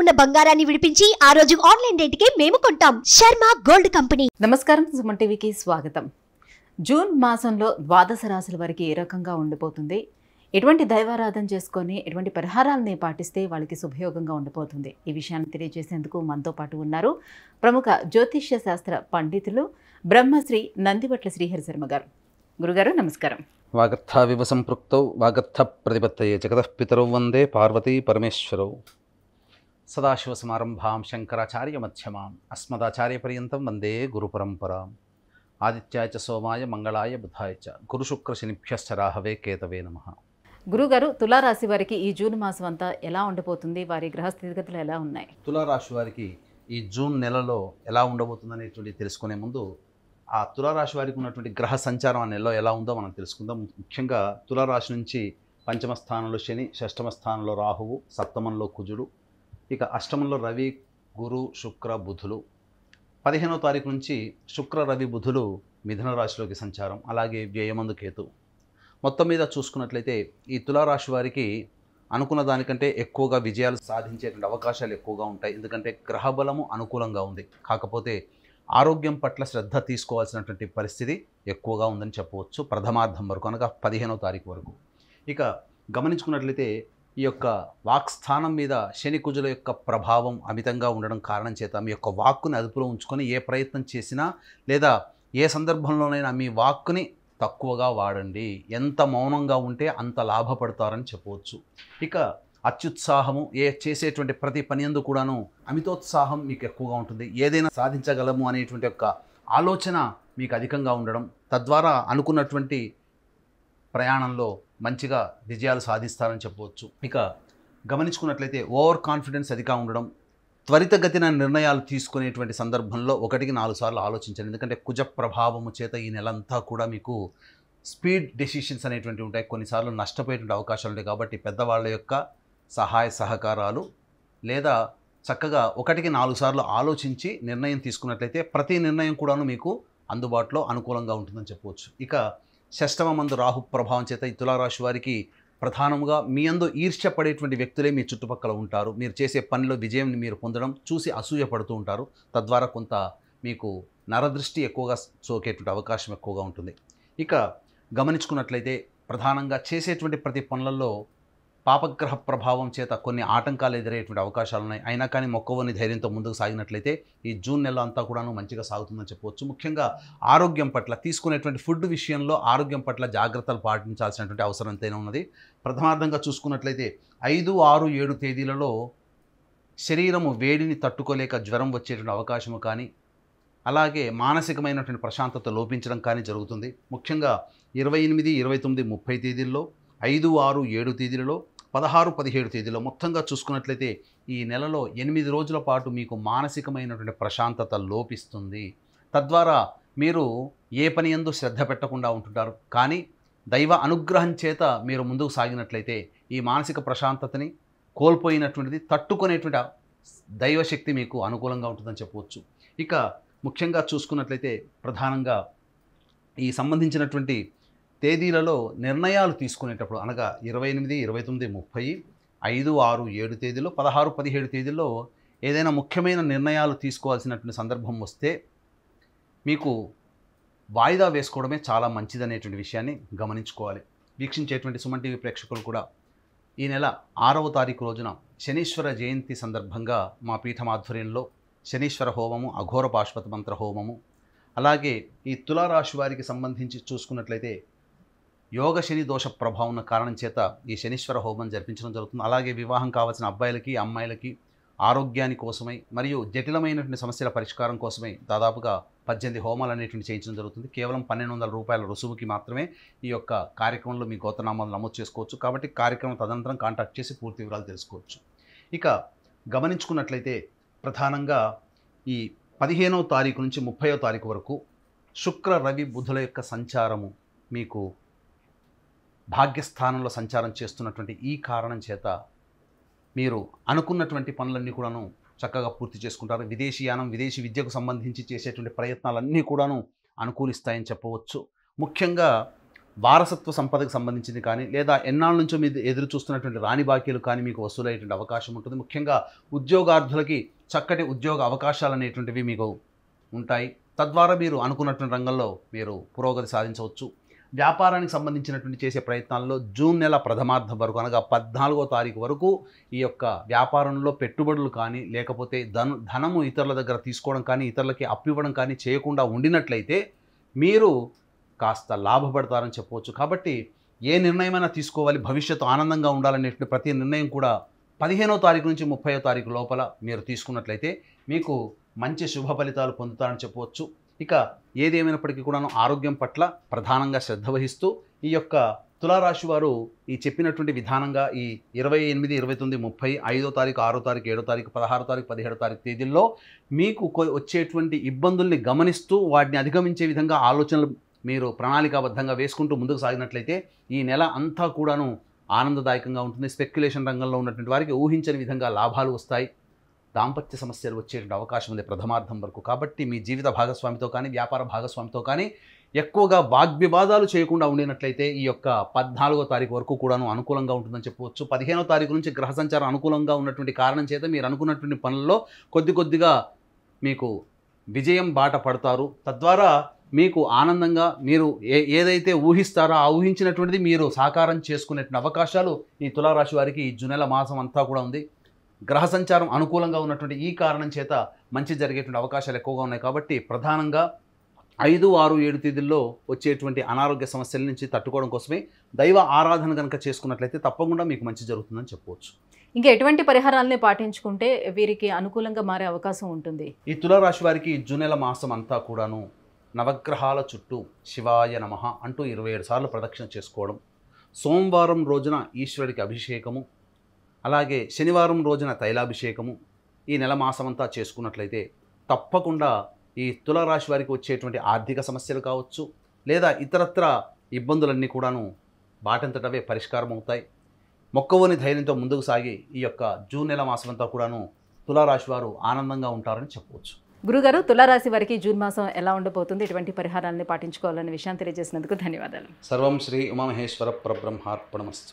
ఉన్న బంగారాన్ని విడిపించి ఆ రోజు ఆన్లైన్ రేటుకే మేము కొంటాం శర్మ గోల్డ్ కంపెనీ నమస్కారం సుమన్ టీవీకి స్వాగతం జూన్ మాసంలో ద్వాదశ రాశుల వారికి ఏ రకంగా ఉండిపోతుంది ఎటువంటి దైవారాధన చేసుకొని ఎటువంటి పరిహారాలని పాటిస్తే వాళ్ళకి శుభయోగంగా ఉండిపోతుంది ఈ విషయాన్ని తెలియజేసేందుకు మనతో పాటు ఉన్నారు ప్రముఖ జ్యోతిష్య శాస్త్ర పండితులు బ్రహ్మశ్రీ నందివట్ల శ్రీహరి శర్మ గారు గురుగారు నమస్కారం వాగర్థ వివ సంపృక్తౌ వాగర్థ ప్రతిపత్తయే జగతఃపితరౌ వందే పార్వతీ పరమేశ్వరౌ సదాశివ మధ్యమాం శంకరాచార్యమ్యమాం అస్మదాచార్యపర్యంతం వందే గురుపరంపరాం ఆదిత్యాయ చ సోమాయ మంగళాయ బుధాయ చ శుక్ర రాహవే కేతవే నమ గురుగారు తులారాశి వారికి ఈ జూన్ మాసం అంతా ఎలా ఉండబోతుంది వారి గ్రహస్థితిగతులు ఎలా ఉన్నాయి తులారాశి వారికి ఈ జూన్ నెలలో ఎలా ఉండబోతుంది అనేటువంటి తెలుసుకునే ముందు ఆ తులారాశి వారికి ఉన్నటువంటి గ్రహ సంచారం ఆ నెలలో ఎలా ఉందో మనం తెలుసుకుందాం ముఖ్యంగా తులారాశి నుంచి పంచమ స్థానంలో శని షష్టమ స్థానంలో రాహువు సప్తమంలో కుజుడు ఇక అష్టమంలో రవి గురు శుక్ర బుధులు పదిహేనో తారీఖు నుంచి శుక్ర రవి బుధులు మిథున రాశిలోకి సంచారం అలాగే వ్యయమందు కేతు మొత్తం మీద చూసుకున్నట్లయితే ఈ తులారాశి వారికి అనుకున్న దానికంటే ఎక్కువగా విజయాలు సాధించేటువంటి అవకాశాలు ఎక్కువగా ఉంటాయి ఎందుకంటే గ్రహ బలము అనుకూలంగా ఉంది కాకపోతే ఆరోగ్యం పట్ల శ్రద్ధ తీసుకోవాల్సినటువంటి పరిస్థితి ఎక్కువగా ఉందని చెప్పవచ్చు ప్రథమార్థం వరకు అనగా పదిహేనో తారీఖు వరకు ఇక గమనించుకున్నట్లయితే ఈ యొక్క వాక్ స్థానం మీద శని కుజుల యొక్క ప్రభావం అమితంగా ఉండడం కారణం చేత మీ యొక్క వాక్కుని అదుపులో ఉంచుకొని ఏ ప్రయత్నం చేసినా లేదా ఏ సందర్భంలోనైనా మీ వాక్కుని తక్కువగా వాడండి ఎంత మౌనంగా ఉంటే అంత లాభపడతారని చెప్పవచ్చు ఇక అత్యుత్సాహము ఏ చేసేటువంటి ప్రతి పని ఎందు కూడాను అమితోత్సాహం మీకు ఎక్కువగా ఉంటుంది ఏదైనా సాధించగలము అనేటువంటి యొక్క ఆలోచన మీకు అధికంగా ఉండడం తద్వారా అనుకున్నటువంటి ప్రయాణంలో మంచిగా విజయాలు సాధిస్తారని చెప్పవచ్చు ఇక గమనించుకున్నట్లయితే ఓవర్ కాన్ఫిడెన్స్ అధికంగా ఉండడం త్వరితగతిన నిర్ణయాలు తీసుకునేటువంటి సందర్భంలో ఒకటికి నాలుగు సార్లు ఆలోచించండి ఎందుకంటే కుజ ప్రభావము చేత ఈ నెలంతా కూడా మీకు స్పీడ్ డెసిషన్స్ అనేటువంటి ఉంటాయి కొన్నిసార్లు నష్టపోయేటువంటి అవకాశాలు ఉంటాయి కాబట్టి పెద్దవాళ్ళ యొక్క సహాయ సహకారాలు లేదా చక్కగా ఒకటికి నాలుగు సార్లు ఆలోచించి నిర్ణయం తీసుకున్నట్లయితే ప్రతి నిర్ణయం కూడాను మీకు అందుబాటులో అనుకూలంగా ఉంటుందని చెప్పవచ్చు ఇక షష్టమ మందు రాహు ప్రభావం చేత ఈ తులారాశి వారికి ప్రధానంగా మీ అందు పడేటువంటి వ్యక్తులే మీ చుట్టుపక్కల ఉంటారు మీరు చేసే పనిలో విజయం మీరు పొందడం చూసి అసూయ పడుతూ ఉంటారు తద్వారా కొంత మీకు నరదృష్టి ఎక్కువగా సోకేటువంటి అవకాశం ఎక్కువగా ఉంటుంది ఇక గమనించుకున్నట్లయితే ప్రధానంగా చేసేటువంటి ప్రతి పనులలో పాపగ్రహ ప్రభావం చేత కొన్ని ఆటంకాలు ఎదురయ్యేటువంటి అవకాశాలు ఉన్నాయి అయినా కానీ మొక్కవని ధైర్యంతో ముందుకు సాగినట్లయితే ఈ జూన్ నెల అంతా కూడాను మంచిగా సాగుతుందని చెప్పవచ్చు ముఖ్యంగా ఆరోగ్యం పట్ల తీసుకునేటువంటి ఫుడ్ విషయంలో ఆరోగ్యం పట్ల జాగ్రత్తలు పాటించాల్సినటువంటి అవసరం ఎంతైనా ఉన్నది ప్రథమార్థంగా చూసుకున్నట్లయితే ఐదు ఆరు ఏడు తేదీలలో శరీరము వేడిని తట్టుకోలేక జ్వరం వచ్చేటువంటి అవకాశము కానీ అలాగే మానసికమైనటువంటి ప్రశాంతత లోపించడం కానీ జరుగుతుంది ముఖ్యంగా ఇరవై ఎనిమిది ఇరవై తొమ్మిది ముప్పై తేదీల్లో ఐదు ఆరు ఏడు తేదీలలో పదహారు పదిహేడు తేదీలో మొత్తంగా చూసుకున్నట్లయితే ఈ నెలలో ఎనిమిది రోజుల పాటు మీకు మానసికమైనటువంటి ప్రశాంతత లోపిస్తుంది తద్వారా మీరు ఏ పని ఎందు శ్రద్ధ పెట్టకుండా ఉంటుంటారు కానీ దైవ అనుగ్రహం చేత మీరు ముందుకు సాగినట్లయితే ఈ మానసిక ప్రశాంతతని కోల్పోయినటువంటిది తట్టుకునేటువంటి దైవశక్తి మీకు అనుకూలంగా ఉంటుందని చెప్పవచ్చు ఇక ముఖ్యంగా చూసుకున్నట్లయితే ప్రధానంగా ఈ సంబంధించినటువంటి తేదీలలో నిర్ణయాలు తీసుకునేటప్పుడు అనగా ఇరవై ఎనిమిది ఇరవై తొమ్మిది ముప్పై ఐదు ఆరు ఏడు తేదీలో పదహారు పదిహేడు తేదీల్లో ఏదైనా ముఖ్యమైన నిర్ణయాలు తీసుకోవాల్సినటువంటి సందర్భం వస్తే మీకు వాయిదా వేసుకోవడమే చాలా మంచిదనేటువంటి విషయాన్ని గమనించుకోవాలి వీక్షించేటువంటి సుమన్ టీవీ ప్రేక్షకులు కూడా ఈ నెల ఆరవ తారీఖు రోజున శనీశ్వర జయంతి సందర్భంగా మా పీఠం ఆధ్వర్యంలో శనీశ్వర హోమము అఘోర పాశ్వత మంత్ర హోమము అలాగే ఈ తులారాశి వారికి సంబంధించి చూసుకున్నట్లయితే యోగ శని దోష ప్రభావం ఉన్న కారణం చేత ఈ శనీశ్వర హోమం జరిపించడం జరుగుతుంది అలాగే వివాహం కావాల్సిన అబ్బాయిలకి అమ్మాయిలకి ఆరోగ్యాని కోసమై మరియు జటిలమైనటువంటి సమస్యల పరిష్కారం కోసమై దాదాపుగా పద్దెనిమిది హోమాలు అనేటువంటి చేయించడం జరుగుతుంది కేవలం పన్నెండు వందల రూపాయల రుసుముకి మాత్రమే ఈ యొక్క కార్యక్రమంలో మీ గోతనామాలు నమోదు చేసుకోవచ్చు కాబట్టి కార్యక్రమం తదనంతరం కాంటాక్ట్ చేసి పూర్తి వివరాలు తెలుసుకోవచ్చు ఇక గమనించుకున్నట్లయితే ప్రధానంగా ఈ పదిహేనవ తారీఖు నుంచి ముప్పైవ తారీఖు వరకు శుక్ర రవి బుధుల యొక్క సంచారము మీకు భాగ్యస్థానంలో సంచారం చేస్తున్నటువంటి ఈ కారణం చేత మీరు అనుకున్నటువంటి పనులన్నీ కూడాను చక్కగా పూర్తి చేసుకుంటారు విదేశీయానం విదేశీ విద్యకు సంబంధించి చేసేటువంటి ప్రయత్నాలన్నీ కూడాను అనుకూలిస్తాయని చెప్పవచ్చు ముఖ్యంగా వారసత్వ సంపదకు సంబంధించింది కానీ లేదా ఎన్నాళ్ళ నుంచో మీరు ఎదురు చూస్తున్నటువంటి రాణి బాకీలు కానీ మీకు వసూలయ్యేటువంటి అవకాశం ఉంటుంది ముఖ్యంగా ఉద్యోగార్థులకి చక్కటి ఉద్యోగ అవకాశాలు అనేటువంటివి మీకు ఉంటాయి తద్వారా మీరు అనుకున్నటువంటి రంగంలో మీరు పురోగతి సాధించవచ్చు వ్యాపారానికి సంబంధించినటువంటి చేసే ప్రయత్నాల్లో జూన్ నెల ప్రథమార్థం వరకు అనగా పద్నాలుగో తారీఖు వరకు ఈ యొక్క వ్యాపారంలో పెట్టుబడులు కానీ లేకపోతే ధను ధనము ఇతరుల దగ్గర తీసుకోవడం కానీ ఇతరులకి అప్పివ్వడం కానీ చేయకుండా ఉండినట్లయితే మీరు కాస్త లాభపడతారని చెప్పవచ్చు కాబట్టి ఏ నిర్ణయమైనా తీసుకోవాలి భవిష్యత్తు ఆనందంగా ఉండాలనేటువంటి ప్రతి నిర్ణయం కూడా పదిహేనో తారీఖు నుంచి ముప్పయో తారీఖు లోపల మీరు తీసుకున్నట్లయితే మీకు మంచి శుభ ఫలితాలు పొందుతారని చెప్పవచ్చు ఇక ఏదేమైనప్పటికీ కూడాను ఆరోగ్యం పట్ల ప్రధానంగా శ్రద్ధ వహిస్తూ ఈ యొక్క తులారాశి వారు ఈ చెప్పినటువంటి విధానంగా ఈ ఇరవై ఎనిమిది ఇరవై తొమ్మిది ముప్పై ఐదో తారీఖు ఆరో తారీఖు ఏడో తారీఖు పదహారో తారీఖు పదిహేడో తారీఖు తేదీల్లో మీకు వచ్చేటువంటి ఇబ్బందుల్ని గమనిస్తూ వాటిని అధిగమించే విధంగా ఆలోచనలు మీరు ప్రణాళికాబద్ధంగా వేసుకుంటూ ముందుకు సాగినట్లయితే ఈ నెల అంతా కూడాను ఆనందదాయకంగా ఉంటుంది స్పెక్యులేషన్ రంగంలో ఉన్నటువంటి వారికి ఊహించని విధంగా లాభాలు వస్తాయి దాంపత్య సమస్యలు వచ్చేటువంటి అవకాశం ఉంది ప్రథమార్థం వరకు కాబట్టి మీ జీవిత భాగస్వామితో కానీ వ్యాపార భాగస్వామితో కానీ ఎక్కువగా వాగ్వివాదాలు చేయకుండా ఉండినట్లయితే ఈ యొక్క పద్నాలుగో తారీఖు వరకు కూడాను అనుకూలంగా ఉంటుందని చెప్పవచ్చు పదిహేనో తారీఖు నుంచి గ్రహ సంచారం అనుకూలంగా ఉన్నటువంటి కారణం చేత మీరు అనుకున్నటువంటి పనుల్లో కొద్ది కొద్దిగా మీకు విజయం బాట పడతారు తద్వారా మీకు ఆనందంగా మీరు ఏ ఏదైతే ఊహిస్తారో ఆ ఊహించినటువంటిది మీరు సాకారం చేసుకునే అవకాశాలు ఈ తులారాశి వారికి ఈ జునెల మాసం అంతా కూడా ఉంది గ్రహ సంచారం అనుకూలంగా ఉన్నటువంటి ఈ కారణం చేత మంచి జరిగేటువంటి అవకాశాలు ఎక్కువగా ఉన్నాయి కాబట్టి ప్రధానంగా ఐదు ఆరు ఏడు తేదీల్లో వచ్చేటువంటి అనారోగ్య సమస్యల నుంచి తట్టుకోవడం కోసమే దైవ ఆరాధన కనుక చేసుకున్నట్లయితే తప్పకుండా మీకు మంచి జరుగుతుందని చెప్పవచ్చు ఇంకా ఎటువంటి పరిహారాలని పాటించుకుంటే వీరికి అనుకూలంగా మారే అవకాశం ఉంటుంది ఈ తులారాశి వారికి జూనెల మాసం అంతా కూడాను నవగ్రహాల చుట్టూ శివాయ నమ అంటూ ఇరవై ఏడు సార్లు ప్రదక్షిణ చేసుకోవడం సోమవారం రోజున ఈశ్వరుడికి అభిషేకము అలాగే శనివారం రోజున తైలాభిషేకము ఈ నెల మాసమంతా చేసుకున్నట్లయితే తప్పకుండా ఈ తులరాశి వారికి వచ్చేటువంటి ఆర్థిక సమస్యలు కావచ్చు లేదా ఇతరత్ర ఇబ్బందులన్నీ కూడాను బాటంతటవే పరిష్కారం అవుతాయి మొక్కవోని ధైర్యంతో ముందుకు సాగి ఈ యొక్క జూన్ నెల మాసమంతా కూడాను తులారాశి వారు ఆనందంగా ఉంటారని చెప్పవచ్చు గురుగారు తులారాశి వారికి జూన్ మాసం ఎలా ఉండబోతుంది ఎటువంటి పరిహారాన్ని పాటించుకోవాలనే విషయాన్ని తెలియజేసినందుకు ధన్యవాదాలు సర్వం శ్రీ ఉమామహేశ్వర పరబ్రహ్మార్పణమస్తు